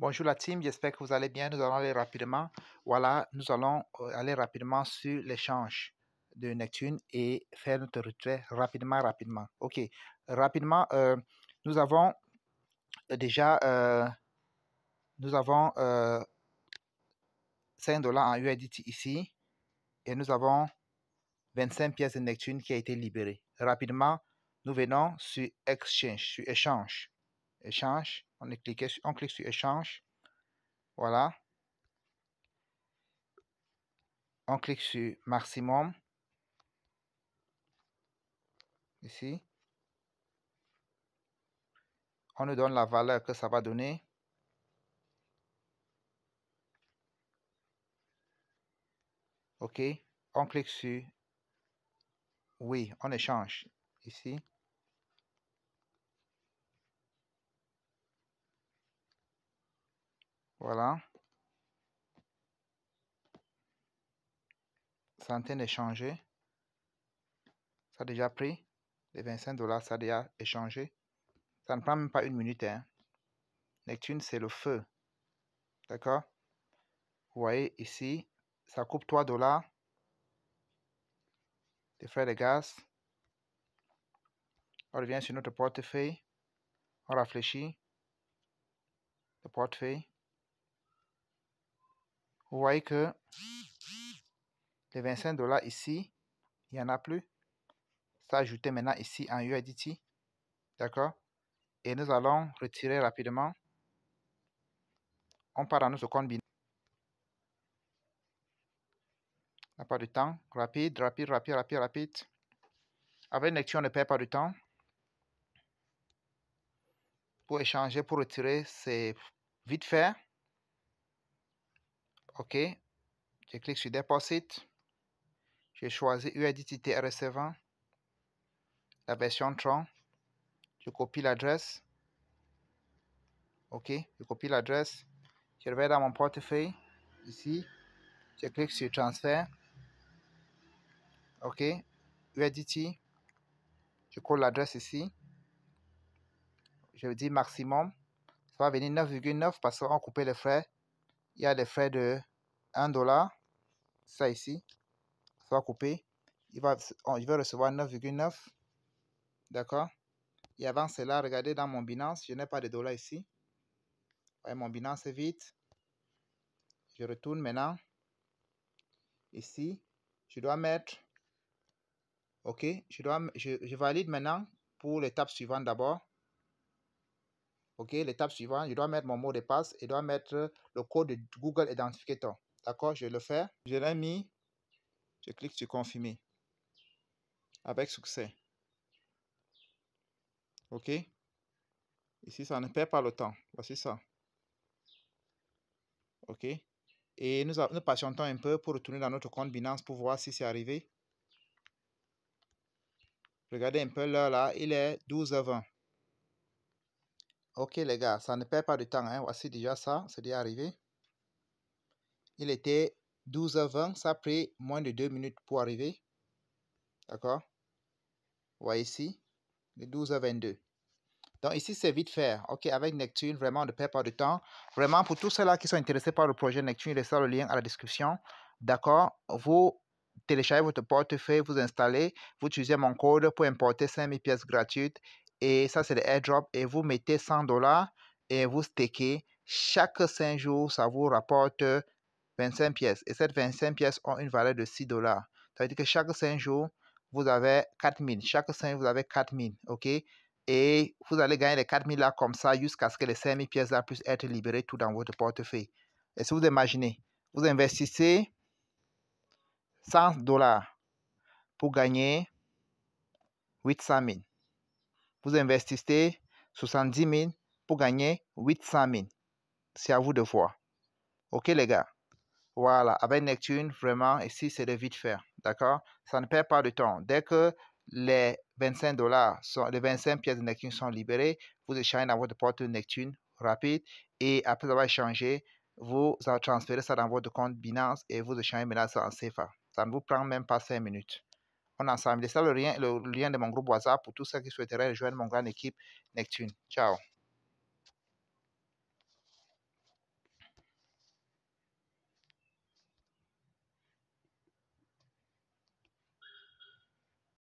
Bonjour la team, j'espère que vous allez bien. Nous allons aller rapidement. Voilà, nous allons euh, aller rapidement sur l'échange de Neptune et faire notre retrait rapidement, rapidement. Ok, rapidement, euh, nous avons euh, déjà, nous avons 5 dollars en UIDT ici et nous avons 25 pièces de Neptune qui a été libérées. Rapidement, nous venons sur Exchange, sur Échange échange. On, est on clique sur échange. Voilà. On clique sur maximum. Ici. On nous donne la valeur que ça va donner. OK. On clique sur oui, on échange ici. Voilà. Ça en train Ça a déjà pris. Les 25 dollars, ça a déjà échangé. Ça ne prend même pas une minute. Hein. Neptune, c'est le feu. D'accord Vous voyez ici, ça coupe 3 dollars. des frais de gaz. On revient sur notre portefeuille. On réfléchit. Le portefeuille. Vous voyez que les 25 dollars ici, il n'y en a plus. Ça ajouté maintenant ici en UIDT. D'accord Et nous allons retirer rapidement. On part dans notre compte On n'a pas de temps. Rapide, rapide, rapide, rapide, rapide. Avec une on ne perd pas de temps. Pour échanger, pour retirer, c'est vite fait. OK. Je clique sur Deposit. Je choisis UIDT recevant. La version 3. Je copie l'adresse. OK. Je copie l'adresse. Je vais dans mon portefeuille. Ici. Je clique sur Transfert. OK. UIDT. Je colle l'adresse ici. Je dis maximum. Ça va venir 9,9 parce qu'on coupé les frais. Il y a les frais de 1 dollar, ça ici, soit coupé, Il va, je vais recevoir 9,9. D'accord Et avant cela, regardez dans mon Binance, je n'ai pas de dollars ici. mon Binance est vide. Je retourne maintenant. Ici, je dois mettre... OK, je, dois, je, valide maintenant pour l'étape suivante d'abord. OK, l'étape suivante, je dois mettre mon mot de passe et dois mettre le code de Google Identificator. D'accord, je vais le faire. Je l'ai mis. Je clique sur confirmer. Avec succès. OK. Ici, ça ne perd pas le temps. Voici ça. OK. Et nous, patientons un peu pour retourner dans notre compte Binance pour voir si c'est arrivé. Regardez un peu l'heure là, il est 12h20. Ok les gars, ça ne perd pas de temps. Hein. Voici déjà ça, c'est déjà arrivé. Il était 12h20, ça a pris moins de 2 minutes pour arriver. D'accord Voyez ici, est 12h22. Donc ici, c'est vite fait. OK, avec Neptune, vraiment, on ne perd pas de temps. Vraiment, pour tous ceux-là qui sont intéressés par le projet Neptune, laisse le lien à la description. D'accord Vous téléchargez votre portefeuille, vous installez, vous utilisez mon code pour importer 5000 pièces gratuites. Et ça, c'est le airdrop. Et vous mettez 100 dollars et vous stakez. Chaque 5 jours, ça vous rapporte 25 pièces. Et ces 25 pièces ont une valeur de 6 dollars. Ça veut dire que chaque 5 jours, vous avez 4000. Chaque 5 vous avez 4000. OK? Et vous allez gagner les 4000 là comme ça jusqu'à ce que les 5000 pièces là puissent être libérées tout dans votre portefeuille. Et si vous imaginez, vous investissez 100 dollars pour gagner 800 000. Vous investissez 70 000 pour gagner 800 000. C'est à vous de voir. OK les gars voilà, avec Neptune, vraiment, ici, c'est de vite faire, d'accord Ça ne perd pas de temps. Dès que les 25 dollars, les 25 pièces de Neptune sont libérées, vous échangez dans votre porte Neptune rapide et après avoir échangé, vous transférez ça dans votre compte Binance et vous échangez maintenant ça en CFA. Ça ne vous prend même pas 5 minutes. On ensemble. Laissez le lien, le lien de mon groupe WhatsApp pour tous ceux qui souhaiteraient rejoindre mon grand équipe Neptune. Ciao.